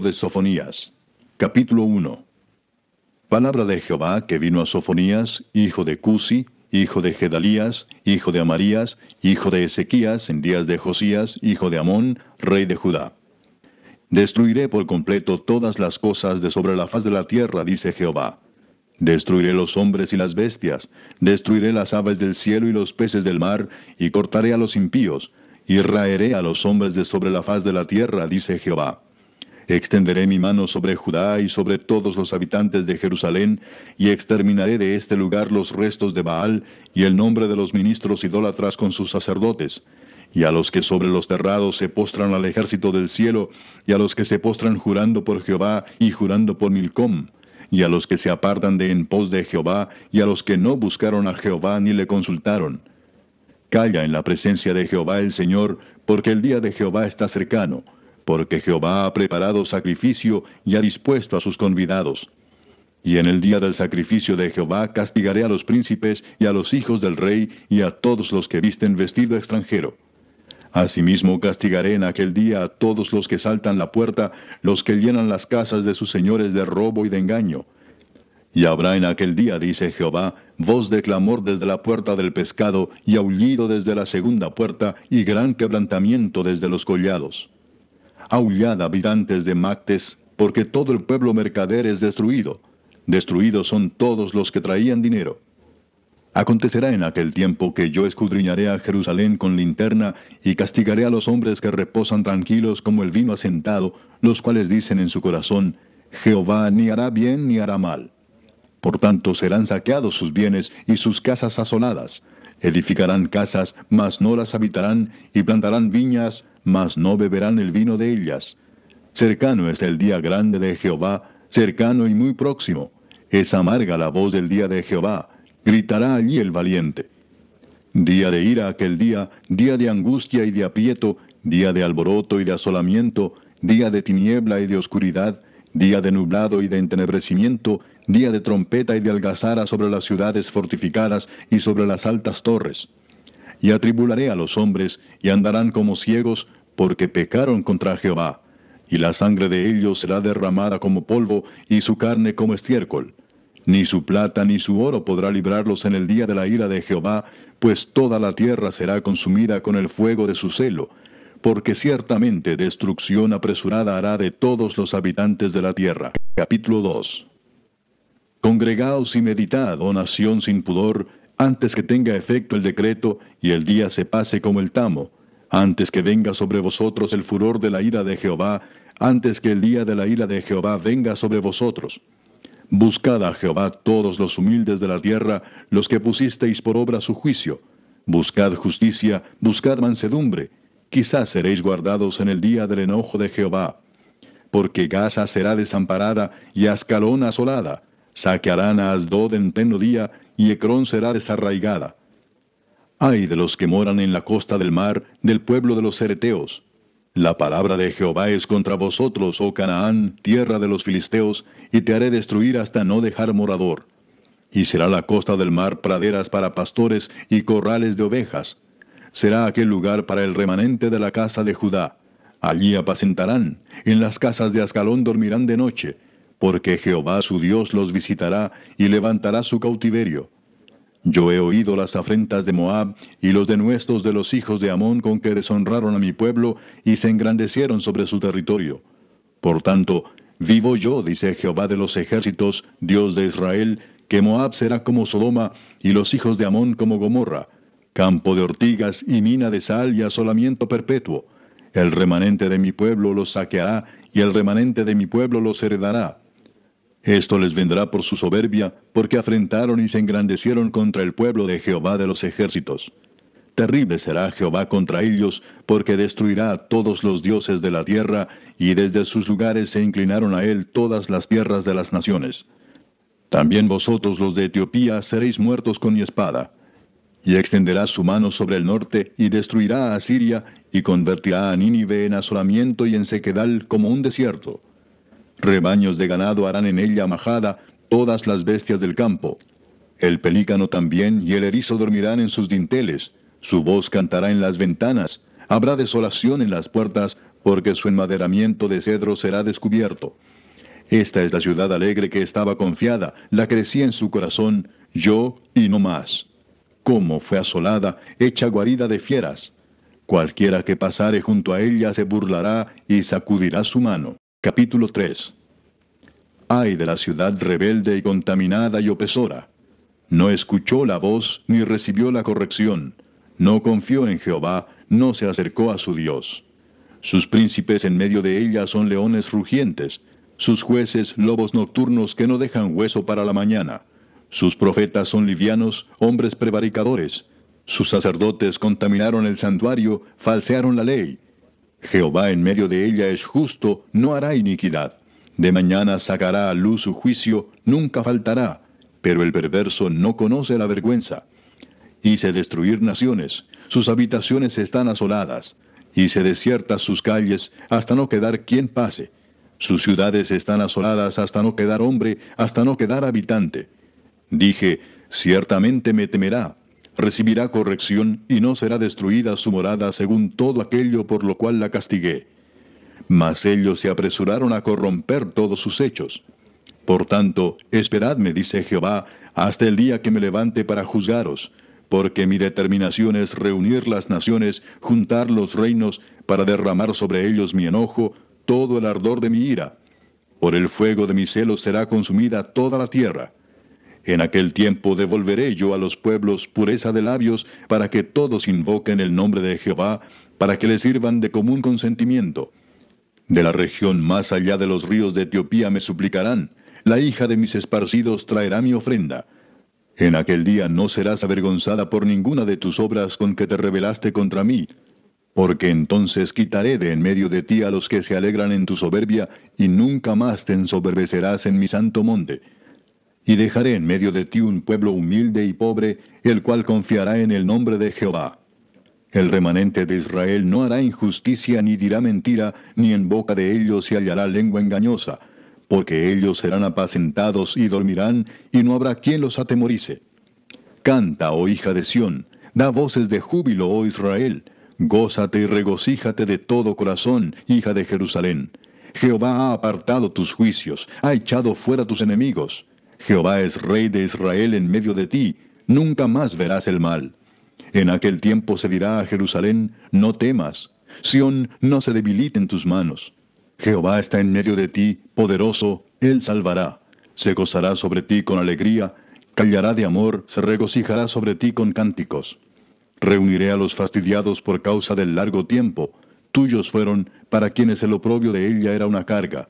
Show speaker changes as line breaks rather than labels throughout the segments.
de Sofonías, capítulo 1. Palabra de Jehová que vino a Sofonías, hijo de Cusi, hijo de Gedalías, hijo de Amarías, hijo de Ezequías, en días de Josías, hijo de Amón, rey de Judá. Destruiré por completo todas las cosas de sobre la faz de la tierra, dice Jehová. Destruiré los hombres y las bestias, destruiré las aves del cielo y los peces del mar, y cortaré a los impíos, y raeré a los hombres de sobre la faz de la tierra, dice Jehová. Extenderé mi mano sobre Judá y sobre todos los habitantes de Jerusalén, y exterminaré de este lugar los restos de Baal y el nombre de los ministros idólatras con sus sacerdotes, y a los que sobre los terrados se postran al ejército del cielo, y a los que se postran jurando por Jehová y jurando por Milcom, y a los que se apartan de en pos de Jehová, y a los que no buscaron a Jehová ni le consultaron. Calla en la presencia de Jehová el Señor, porque el día de Jehová está cercano porque Jehová ha preparado sacrificio y ha dispuesto a sus convidados. Y en el día del sacrificio de Jehová castigaré a los príncipes y a los hijos del rey y a todos los que visten vestido extranjero. Asimismo castigaré en aquel día a todos los que saltan la puerta, los que llenan las casas de sus señores de robo y de engaño. Y habrá en aquel día, dice Jehová, voz de clamor desde la puerta del pescado y aullido desde la segunda puerta y gran quebrantamiento desde los collados. Aullad habitantes de Mactes, porque todo el pueblo mercader es destruido. Destruidos son todos los que traían dinero. Acontecerá en aquel tiempo que yo escudriñaré a Jerusalén con linterna y castigaré a los hombres que reposan tranquilos como el vino asentado, los cuales dicen en su corazón, Jehová ni hará bien ni hará mal. Por tanto serán saqueados sus bienes y sus casas asoladas. Edificarán casas, mas no las habitarán, y plantarán viñas, mas no beberán el vino de ellas. Cercano es el día grande de Jehová, cercano y muy próximo. Es amarga la voz del día de Jehová, gritará allí el valiente. Día de ira aquel día, día de angustia y de aprieto, día de alboroto y de asolamiento, día de tiniebla y de oscuridad, día de nublado y de entenebrecimiento, día de trompeta y de algazara sobre las ciudades fortificadas y sobre las altas torres. Y atribularé a los hombres, y andarán como ciegos, porque pecaron contra Jehová, y la sangre de ellos será derramada como polvo, y su carne como estiércol. Ni su plata ni su oro podrá librarlos en el día de la ira de Jehová, pues toda la tierra será consumida con el fuego de su celo, porque ciertamente destrucción apresurada hará de todos los habitantes de la tierra. Capítulo 2 Congregaos y meditad, oh nación sin pudor, antes que tenga efecto el decreto y el día se pase como el tamo, antes que venga sobre vosotros el furor de la ira de Jehová, antes que el día de la ira de Jehová venga sobre vosotros. Buscad a Jehová todos los humildes de la tierra, los que pusisteis por obra su juicio. Buscad justicia, buscad mansedumbre. Quizás seréis guardados en el día del enojo de Jehová. Porque Gaza será desamparada y Ascalón asolada Saquearán a Asdod en pleno día y Ecrón será desarraigada. Ay de los que moran en la costa del mar, del pueblo de los ereteos. La palabra de Jehová es contra vosotros, oh Canaán, tierra de los filisteos, y te haré destruir hasta no dejar morador. Y será la costa del mar praderas para pastores y corrales de ovejas. Será aquel lugar para el remanente de la casa de Judá. Allí apacentarán, en las casas de Ascalón dormirán de noche, porque Jehová su Dios los visitará y levantará su cautiverio. Yo he oído las afrentas de Moab y los denuestos de los hijos de Amón con que deshonraron a mi pueblo y se engrandecieron sobre su territorio. Por tanto, vivo yo, dice Jehová de los ejércitos, Dios de Israel, que Moab será como Sodoma y los hijos de Amón como Gomorra, campo de ortigas y mina de sal y asolamiento perpetuo. El remanente de mi pueblo los saqueará y el remanente de mi pueblo los heredará. Esto les vendrá por su soberbia, porque afrentaron y se engrandecieron contra el pueblo de Jehová de los ejércitos. Terrible será Jehová contra ellos, porque destruirá a todos los dioses de la tierra, y desde sus lugares se inclinaron a él todas las tierras de las naciones. También vosotros los de Etiopía seréis muertos con mi espada. Y extenderá su mano sobre el norte, y destruirá a Asiria, y convertirá a Nínive en asolamiento y en sequedal como un desierto Rebaños de ganado harán en ella majada todas las bestias del campo. El pelícano también y el erizo dormirán en sus dinteles. Su voz cantará en las ventanas. Habrá desolación en las puertas, porque su enmaderamiento de cedro será descubierto. Esta es la ciudad alegre que estaba confiada, la crecía en su corazón, yo y no más. Cómo fue asolada, hecha guarida de fieras. Cualquiera que pasare junto a ella se burlará y sacudirá su mano. Capítulo 3 Ay de la ciudad rebelde y contaminada y opesora No escuchó la voz ni recibió la corrección. No confió en Jehová, no se acercó a su Dios. Sus príncipes en medio de ella son leones rugientes, sus jueces lobos nocturnos que no dejan hueso para la mañana. Sus profetas son livianos, hombres prevaricadores. Sus sacerdotes contaminaron el santuario, falsearon la ley. Jehová en medio de ella es justo, no hará iniquidad. De mañana sacará a luz su juicio, nunca faltará, pero el perverso no conoce la vergüenza. Hice destruir naciones, sus habitaciones están asoladas, hice desiertas sus calles hasta no quedar quien pase. Sus ciudades están asoladas hasta no quedar hombre, hasta no quedar habitante. Dije, ciertamente me temerá, recibirá corrección y no será destruida su morada según todo aquello por lo cual la castigué. Mas ellos se apresuraron a corromper todos sus hechos. Por tanto, esperadme, dice Jehová, hasta el día que me levante para juzgaros, porque mi determinación es reunir las naciones, juntar los reinos, para derramar sobre ellos mi enojo, todo el ardor de mi ira. Por el fuego de mi celos será consumida toda la tierra. En aquel tiempo devolveré yo a los pueblos pureza de labios, para que todos invoquen el nombre de Jehová, para que le sirvan de común consentimiento. De la región más allá de los ríos de Etiopía me suplicarán, la hija de mis esparcidos traerá mi ofrenda. En aquel día no serás avergonzada por ninguna de tus obras con que te rebelaste contra mí, porque entonces quitaré de en medio de ti a los que se alegran en tu soberbia, y nunca más te ensoberbecerás en mi santo monte y dejaré en medio de ti un pueblo humilde y pobre, el cual confiará en el nombre de Jehová. El remanente de Israel no hará injusticia ni dirá mentira, ni en boca de ellos se hallará lengua engañosa, porque ellos serán apacentados y dormirán, y no habrá quien los atemorice. Canta, oh hija de Sión, da voces de júbilo, oh Israel, gózate y regocíjate de todo corazón, hija de Jerusalén. Jehová ha apartado tus juicios, ha echado fuera tus enemigos. Jehová es rey de Israel en medio de ti, nunca más verás el mal. En aquel tiempo se dirá a Jerusalén, no temas, Sión no se debilite en tus manos. Jehová está en medio de ti, poderoso, él salvará. Se gozará sobre ti con alegría, callará de amor, se regocijará sobre ti con cánticos. Reuniré a los fastidiados por causa del largo tiempo, tuyos fueron para quienes el oprobio de ella era una carga.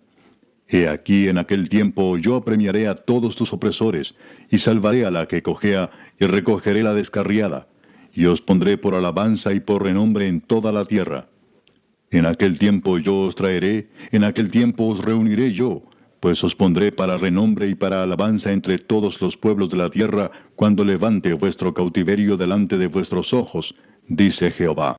He aquí en aquel tiempo yo apremiaré a todos tus opresores, y salvaré a la que cojea, y recogeré la descarriada, y os pondré por alabanza y por renombre en toda la tierra. En aquel tiempo yo os traeré, en aquel tiempo os reuniré yo, pues os pondré para renombre y para alabanza entre todos los pueblos de la tierra, cuando levante vuestro cautiverio delante de vuestros ojos, dice Jehová.